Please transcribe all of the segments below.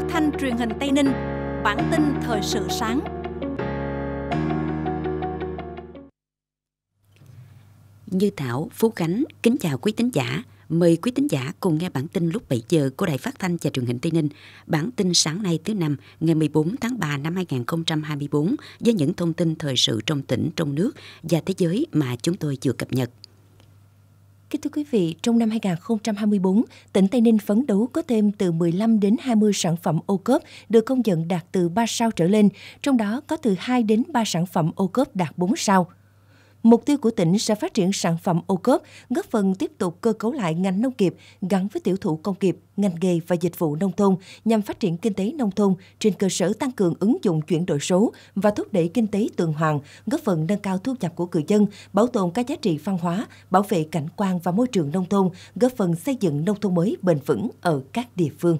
phát thanh truyền hình Tây Ninh. Bản tin thời sự sáng. Như Thảo, Phú Khánh, kính chào quý tín giả. Mời quý tín giả cùng nghe bản tin lúc 7 giờ của Đài Phát thanh và Truyền hình Tây Ninh. Bản tin sáng nay thứ năm, ngày 14 tháng 3 năm 2024 với những thông tin thời sự trong tỉnh, trong nước và thế giới mà chúng tôi chưa cập nhật. Kính thưa quý vị, trong năm 2024, tỉnh Tây Ninh phấn đấu có thêm từ 15 đến 20 sản phẩm ô cốp được công nhận đạt từ 3 sao trở lên, trong đó có từ 2 đến 3 sản phẩm ô cốp đạt 4 sao. Mục tiêu của tỉnh sẽ phát triển sản phẩm ô cốp, góp phần tiếp tục cơ cấu lại ngành nông nghiệp gắn với tiểu thủ công nghiệp, ngành nghề và dịch vụ nông thôn nhằm phát triển kinh tế nông thôn trên cơ sở tăng cường ứng dụng chuyển đổi số và thúc đẩy kinh tế tuần hoàn, góp phần nâng cao thu nhập của người dân, bảo tồn các giá trị văn hóa, bảo vệ cảnh quan và môi trường nông thôn, góp phần xây dựng nông thôn mới bền vững ở các địa phương.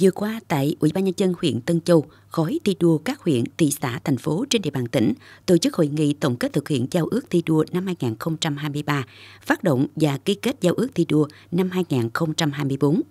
Vừa qua tại Ủy ban nhân dân huyện Tân Châu, khối thi đua các huyện, thị xã, thành phố trên địa bàn tỉnh tổ chức hội nghị tổng kết thực hiện giao ước thi đua năm 2023, phát động và ký kết giao ước thi đua năm 2024.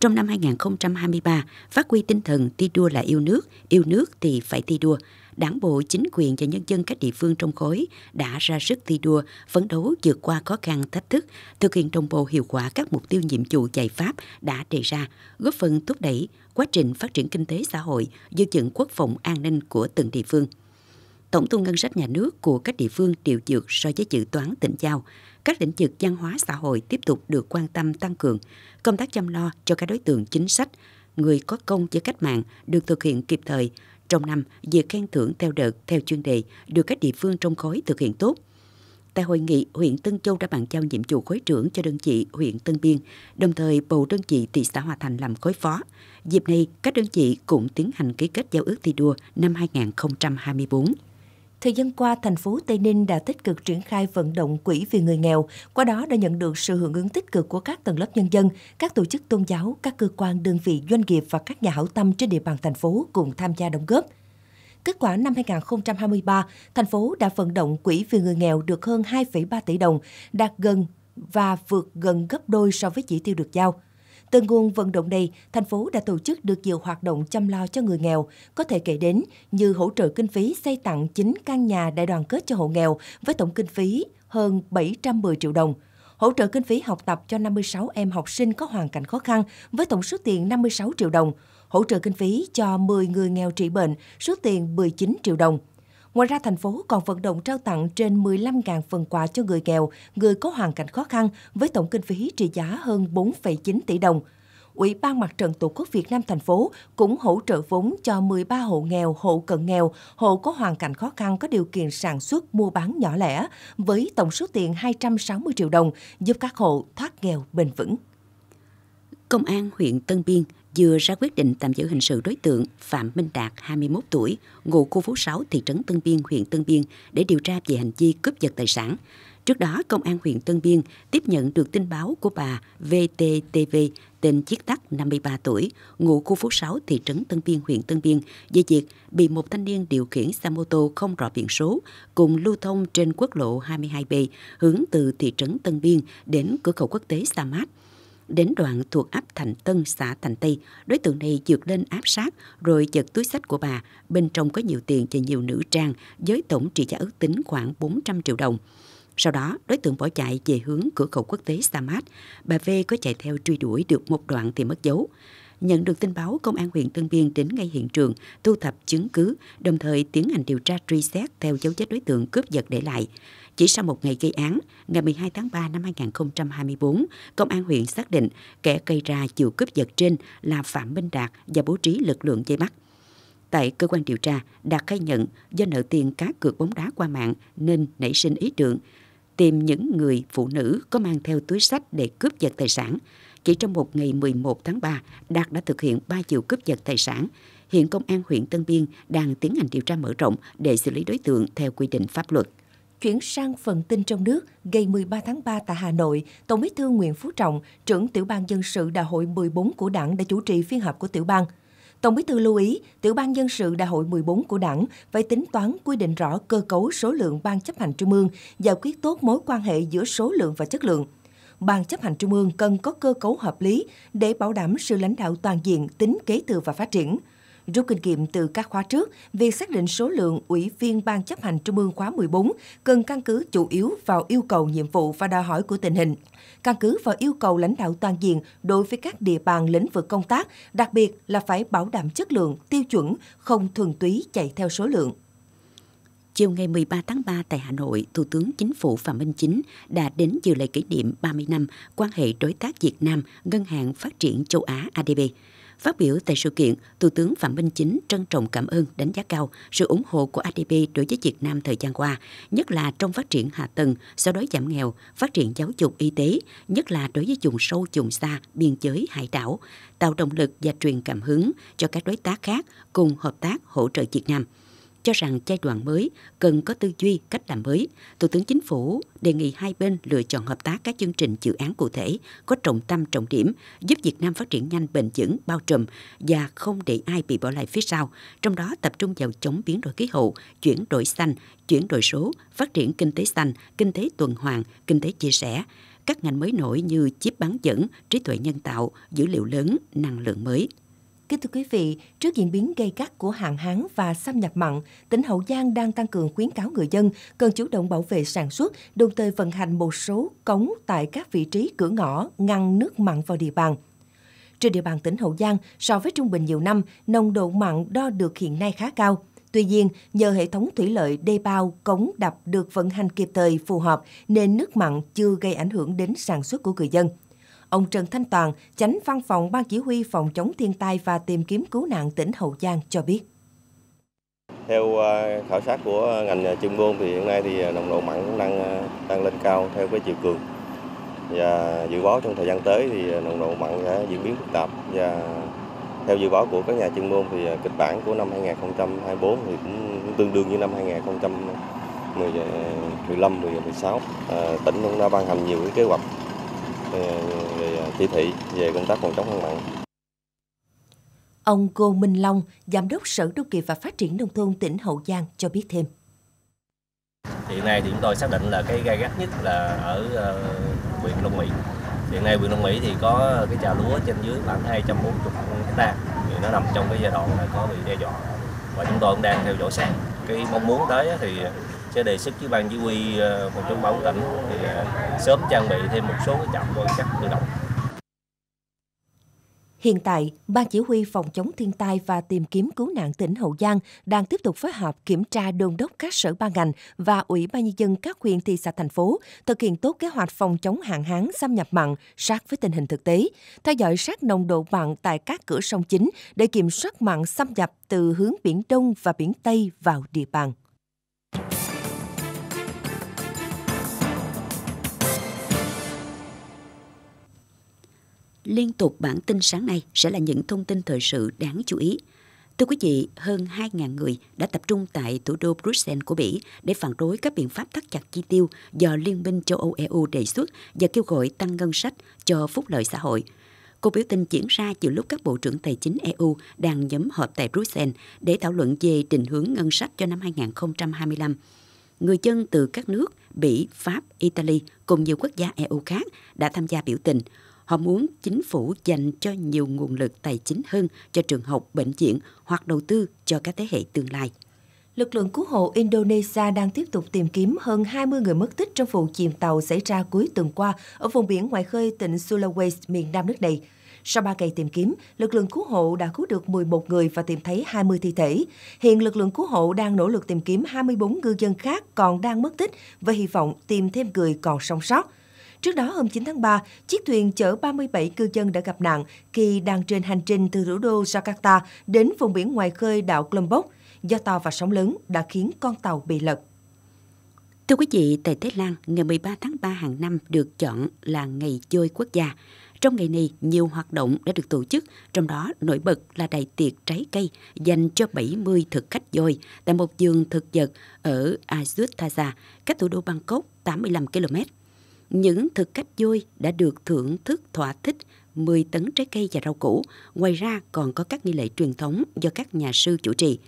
Trong năm 2023, phát huy tinh thần thi đua là yêu nước, yêu nước thì phải thi đua. Đảng bộ, chính quyền và nhân dân các địa phương trong khối đã ra sức thi đua, phấn đấu vượt qua khó khăn thách thức, thực hiện đồng bộ hiệu quả các mục tiêu nhiệm vụ giải pháp đã đề ra, góp phần thúc đẩy quá trình phát triển kinh tế xã hội, giữ vững quốc phòng an ninh của từng địa phương tổng thu ngân sách nhà nước của các địa phương điều dược so với dự toán tỉnh giao các lĩnh vực văn hóa xã hội tiếp tục được quan tâm tăng cường, công tác chăm lo cho các đối tượng chính sách, người có công với cách mạng được thực hiện kịp thời. Trong năm, việc khen thưởng theo đợt, theo chuyên đề được các địa phương trong khối thực hiện tốt. Tại hội nghị, huyện Tân Châu đã bàn giao nhiệm vụ khối trưởng cho đơn vị huyện Tân Biên, đồng thời bầu đơn vị thị xã Hòa Thành làm khối phó. Dịp này, các đơn vị cũng tiến hành ký kết giao ước thi đua năm 2024. Thời gian qua, thành phố Tây Ninh đã tích cực triển khai vận động quỹ vì người nghèo, qua đó đã nhận được sự hưởng ứng tích cực của các tầng lớp nhân dân, các tổ chức tôn giáo, các cơ quan, đơn vị, doanh nghiệp và các nhà hảo tâm trên địa bàn thành phố cùng tham gia đóng góp. Kết quả năm 2023, thành phố đã vận động quỹ vì người nghèo được hơn 2,3 tỷ đồng, đạt gần và vượt gần gấp đôi so với chỉ tiêu được giao. Từ nguồn vận động này, thành phố đã tổ chức được nhiều hoạt động chăm lo cho người nghèo, có thể kể đến như hỗ trợ kinh phí xây tặng 9 căn nhà đại đoàn kết cho hộ nghèo với tổng kinh phí hơn 710 triệu đồng, hỗ trợ kinh phí học tập cho 56 em học sinh có hoàn cảnh khó khăn với tổng số tiền 56 triệu đồng, hỗ trợ kinh phí cho 10 người nghèo trị bệnh số tiền 19 triệu đồng. Ngoài ra, thành phố còn vận động trao tặng trên 15.000 phần quà cho người nghèo, người có hoàn cảnh khó khăn với tổng kinh phí trị giá hơn 4,9 tỷ đồng. Ủy ban Mặt trận Tổ quốc Việt Nam thành phố cũng hỗ trợ vốn cho 13 hộ nghèo, hộ cận nghèo, hộ có hoàn cảnh khó khăn có điều kiện sản xuất, mua bán nhỏ lẻ với tổng số tiền 260 triệu đồng giúp các hộ thoát nghèo bền vững. Công an huyện Tân Biên vừa ra quyết định tạm giữ hình sự đối tượng Phạm Minh Đạt, 21 tuổi, ngụ khu phố 6, thị trấn Tân Biên, huyện Tân Biên để điều tra về hành vi cướp giật tài sản. Trước đó, Công an huyện Tân Biên tiếp nhận được tin báo của bà VTTV, tên chiếc tắc 53 tuổi, ngụ khu phố 6, thị trấn Tân Biên, huyện Tân Biên, về việc bị một thanh niên điều khiển xe mô tô không rõ biển số cùng lưu thông trên quốc lộ 22B hướng từ thị trấn Tân Biên đến cửa khẩu quốc tế Sa Mát. Đến đoạn thuộc ấp Thành Tân, xã Thành Tây, đối tượng này dược lên áp sát rồi giật túi sách của bà. Bên trong có nhiều tiền và nhiều nữ trang với tổng trị giá ước tính khoảng 400 triệu đồng. Sau đó, đối tượng bỏ chạy về hướng cửa khẩu quốc tế Samad. Bà V có chạy theo truy đuổi được một đoạn thì mất dấu. Nhận được tin báo, Công an huyện Tân Biên đến ngay hiện trường, thu thập chứng cứ, đồng thời tiến hành điều tra truy xét theo dấu vết đối tượng cướp giật để lại. Chỉ sau một ngày gây án, ngày 12 tháng 3 năm 2024, Công an huyện xác định kẻ gây ra vụ cướp giật trên là Phạm Minh Đạt và bố trí lực lượng dây bắt. Tại cơ quan điều tra, Đạt khai nhận do nợ tiền cá cược bóng đá qua mạng nên nảy sinh ý tưởng tìm những người phụ nữ có mang theo túi sách để cướp giật tài sản. Chỉ trong một ngày 11 tháng 3, Đạt đã thực hiện 3 vụ cướp giật tài sản. Hiện Công an huyện Tân Biên đang tiến hành điều tra mở rộng để xử lý đối tượng theo quy định pháp luật. Chuyển sang phần tin trong nước, ngày 13 tháng 3 tại Hà Nội, Tổng bí thư Nguyễn Phú Trọng, trưởng tiểu ban dân sự đại hội 14 của đảng đã chủ trì phiên họp của tiểu ban. Tổng bí thư lưu ý, tiểu ban dân sự đại hội 14 của đảng phải tính toán quy định rõ cơ cấu số lượng ban chấp hành trung ương, giải quyết tốt mối quan hệ giữa số lượng và chất lượng – Ban chấp hành Trung ương cần có cơ cấu hợp lý để bảo đảm sự lãnh đạo toàn diện, tính kế thừa và phát triển. Rút kinh nghiệm từ các khóa trước, việc xác định số lượng ủy viên Ban chấp hành Trung ương khóa 14 cần căn cứ chủ yếu vào yêu cầu nhiệm vụ và đòi hỏi của tình hình, căn cứ vào yêu cầu lãnh đạo toàn diện đối với các địa bàn lĩnh vực công tác, đặc biệt là phải bảo đảm chất lượng, tiêu chuẩn, không thuần túy chạy theo số lượng chiều ngày 13 tháng 3 tại Hà Nội, Thủ tướng Chính phủ Phạm Minh Chính đã đến dự lễ kỷ niệm 30 năm quan hệ đối tác Việt Nam Ngân hàng Phát triển Châu Á ADB. Phát biểu tại sự kiện, Thủ tướng Phạm Minh Chính trân trọng cảm ơn đánh giá cao sự ủng hộ của ADB đối với Việt Nam thời gian qua, nhất là trong phát triển hạ tầng, sau đó giảm nghèo, phát triển giáo dục y tế, nhất là đối với vùng sâu, vùng xa, biên giới, hải đảo, tạo động lực và truyền cảm hứng cho các đối tác khác cùng hợp tác hỗ trợ Việt Nam cho rằng giai đoạn mới cần có tư duy, cách làm mới. Thủ tướng Chính phủ đề nghị hai bên lựa chọn hợp tác các chương trình dự án cụ thể có trọng tâm trọng điểm, giúp Việt Nam phát triển nhanh bền vững, bao trùm và không để ai bị bỏ lại phía sau, trong đó tập trung vào chống biến đổi khí hậu, chuyển đổi xanh, chuyển đổi số, phát triển kinh tế xanh, kinh tế tuần hoàn, kinh tế chia sẻ các ngành mới nổi như chip bán dẫn, trí tuệ nhân tạo, dữ liệu lớn, năng lượng mới. Kính thưa quý vị, trước diễn biến gây gắt của hạn hán và xâm nhập mặn, tỉnh Hậu Giang đang tăng cường khuyến cáo người dân cần chủ động bảo vệ sản xuất, đồng thời vận hành một số cống tại các vị trí cửa ngõ ngăn nước mặn vào địa bàn. Trên địa bàn tỉnh Hậu Giang, so với trung bình nhiều năm, nồng độ mặn đo được hiện nay khá cao. Tuy nhiên, nhờ hệ thống thủy lợi đê bao, cống, đập được vận hành kịp thời, phù hợp, nên nước mặn chưa gây ảnh hưởng đến sản xuất của người dân. Ông Trần Thanh Toàn, chánh văn phòng Ban Chỉ huy Phòng chống thiên tai và tìm kiếm cứu nạn tỉnh Hậu Giang cho biết. Theo à, khảo sát của ngành à, chuyên môn thì hiện nay thì à, nồng độ mặn cũng đang đang lên cao theo cái chiều cường. Và dự báo trong thời gian tới thì nồng độ mặn sẽ diễn biến phức tạp và theo dự báo của các nhà chuyên môn thì kịch bản của năm 2024 thì cũng tương đương như năm 2015 2016 à, tỉnh cũng đã ban hành nhiều cái kế hoạch về chỉ thị về công tác phòng chống hạn mặn. Ông Cô Minh Long, Giám đốc Sở Nông nghiệp và Phát triển Nông thôn tỉnh Hậu Giang cho biết thêm. Hiện nay thì chúng tôi xác định là cái gai gắt nhất là ở ờ, huyện Long Mỹ. Hiện nay huyện Long Mỹ thì có cái trà lúa trên dưới khoảng 240 hecta thì nó nằm trong cái giai đoạn là có bị đe dọa và chúng tôi cũng đang theo dõi sát. Cái mong muốn tới thì sẽ đề xuất với ban chỉ huy ờ, phòng chống bão tỉnh thì ờ, sớm trang bị thêm một số cái trạm quan sát tự động. Hiện tại, Ban Chỉ huy Phòng chống thiên tai và tìm kiếm cứu nạn tỉnh Hậu Giang đang tiếp tục phối hợp kiểm tra đôn đốc các sở ban ngành và Ủy ban Nhân dân các huyện thị xã thành phố thực hiện tốt kế hoạch phòng chống hạn hán xâm nhập mặn sát với tình hình thực tế, theo dõi sát nồng độ mặn tại các cửa sông chính để kiểm soát mặn xâm nhập từ hướng Biển Đông và Biển Tây vào địa bàn. Liên tục bản tin sáng nay sẽ là những thông tin thời sự đáng chú ý. Thưa quý vị, hơn 2.000 người đã tập trung tại thủ đô Bruxelles của Bỉ để phản đối các biện pháp thắt chặt chi tiêu do Liên minh châu Âu EU đề xuất và kêu gọi tăng ngân sách cho phúc lợi xã hội. Cuộc biểu tình diễn ra giữa lúc các bộ trưởng tài chính EU đang nhóm họp tại Bruxelles để thảo luận về định hướng ngân sách cho năm 2025 người dân từ các nước Bỉ, Pháp, Italy cùng nhiều quốc gia EU khác đã tham gia biểu tình. Họ muốn chính phủ dành cho nhiều nguồn lực tài chính hơn cho trường học, bệnh viện hoặc đầu tư cho các thế hệ tương lai. Lực lượng cứu hộ Indonesia đang tiếp tục tìm kiếm hơn 20 người mất tích trong vụ chìm tàu xảy ra cuối tuần qua ở vùng biển ngoài khơi tỉnh Sulawesi, miền nam nước này. Sau 3 ngày tìm kiếm, lực lượng cứu hộ đã cứu được 11 người và tìm thấy 20 thi thể. Hiện lực lượng cứu hộ đang nỗ lực tìm kiếm 24 ngư dân khác còn đang mất tích và hy vọng tìm thêm người còn sống sót. Trước đó, hôm 9 tháng 3, chiếc thuyền chở 37 cư dân đã gặp nạn khi đang trên hành trình từ thủ đô Jakarta đến vùng biển ngoài khơi đảo Lombok. Do to và sóng lớn đã khiến con tàu bị lật. Thưa quý vị, tại Thái Lan, ngày 13 tháng 3 hàng năm được chọn là ngày chơi quốc gia. Trong ngày này, nhiều hoạt động đã được tổ chức, trong đó nổi bật là đại tiệc trái cây dành cho 70 thực khách dôi tại một giường thực vật ở Ayutthaya, cách thủ đô Bangkok 85 km những thực khách vui đã được thưởng thức thỏa thích 10 tấn trái cây và rau củ. Ngoài ra còn có các nghi lễ truyền thống do các nhà sư chủ trì.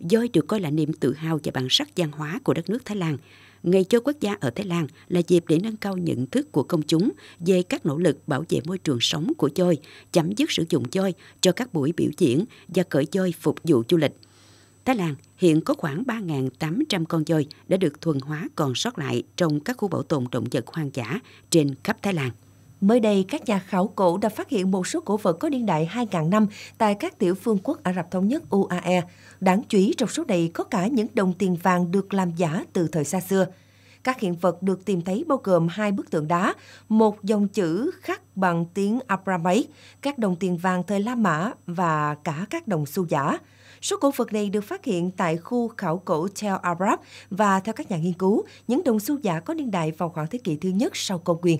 Voi được coi là niềm tự hào và bản sắc văn hóa của đất nước Thái Lan. Ngày chơi quốc gia ở Thái Lan là dịp để nâng cao nhận thức của công chúng về các nỗ lực bảo vệ môi trường sống của voi, chấm dứt sử dụng voi cho các buổi biểu diễn và cởi voi phục vụ du lịch. Thái Lan hiện có khoảng 3.800 con voi đã được thuần hóa còn sót lại trong các khu bảo tồn động vật hoang dã trên khắp Thái Lan. Mới đây, các nhà khảo cổ đã phát hiện một số cổ vật có niên đại 2.000 năm tại các tiểu phương quốc Ả Rập Thống nhất UAE. Đáng chú ý trong số này có cả những đồng tiền vàng được làm giả từ thời xa xưa – các hiện vật được tìm thấy bao gồm hai bức tượng đá, một dòng chữ khắc bằng tiếng Aramaic, các đồng tiền vàng thời La Mã và cả các đồng xu giả. Số cổ vật này được phát hiện tại khu khảo cổ Tel Arab và theo các nhà nghiên cứu, những đồng xu giả có niên đại vào khoảng thế kỷ thứ nhất sau công nguyên.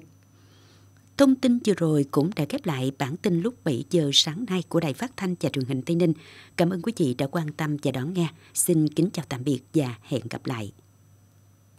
Thông tin vừa rồi cũng đã khép lại bản tin lúc 7 giờ sáng nay của Đài Phát thanh và Truyền hình Tây Ninh. Cảm ơn quý vị đã quan tâm và đón nghe. Xin kính chào tạm biệt và hẹn gặp lại.